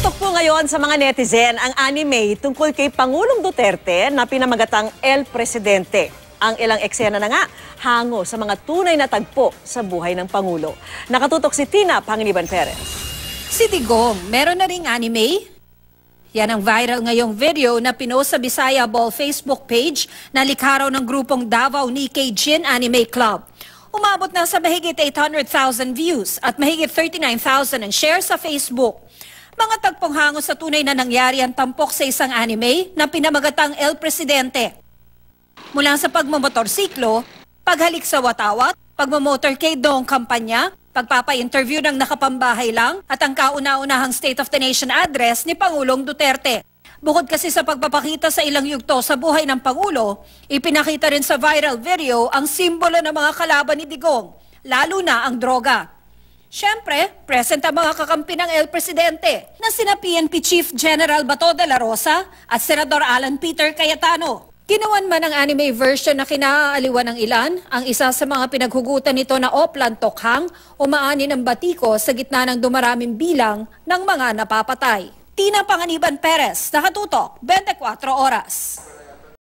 Patok po ngayon sa mga netizen ang anime tungkol kay Pangulong Duterte na pinamagatang El Presidente. Ang ilang eksena na nga, hango sa mga tunay na tagpo sa buhay ng Pangulo. Nakatutok si Tina Pangiliban Perez. Si Digong, meron na ring anime? Yan ang viral ngayong video na pinost sa Bisaya Ball Facebook page na likharo ng grupong Davao Nikkei Jin Anime Club. Umabot na sa mahigit 800,000 views at mahigit 39,000 ang share sa Facebook mga tagpong hango sa tunay na nangyari ang tampok sa isang anime na pinamagatang El Presidente. Mula sa pagmamotorsiklo, paghalik sa watawat, pagmamotorcade noong kampanya, pagpapa-interview ng nakapambahay lang at ang kauna-unahang State of the Nation address ni Pangulong Duterte. Bukod kasi sa pagpapakita sa ilang yugto sa buhay ng Pangulo, ipinakita rin sa viral video ang simbolo ng mga kalaban ni Digong, lalo na ang droga. Siyempre, present ang mga kakampi ng El Presidente na sina PNP Chief General Bato de la Rosa at Senador Alan Peter Cayetano. Ginawan man ang anime version na kinaaliwan ng ilan, ang isa sa mga pinaghugutan nito na Oplan Tokhang, umaani ng batiko sa gitna ng dumaraming bilang ng mga napapatay. Tina Panganiban Perez, nakatutok, 24 oras.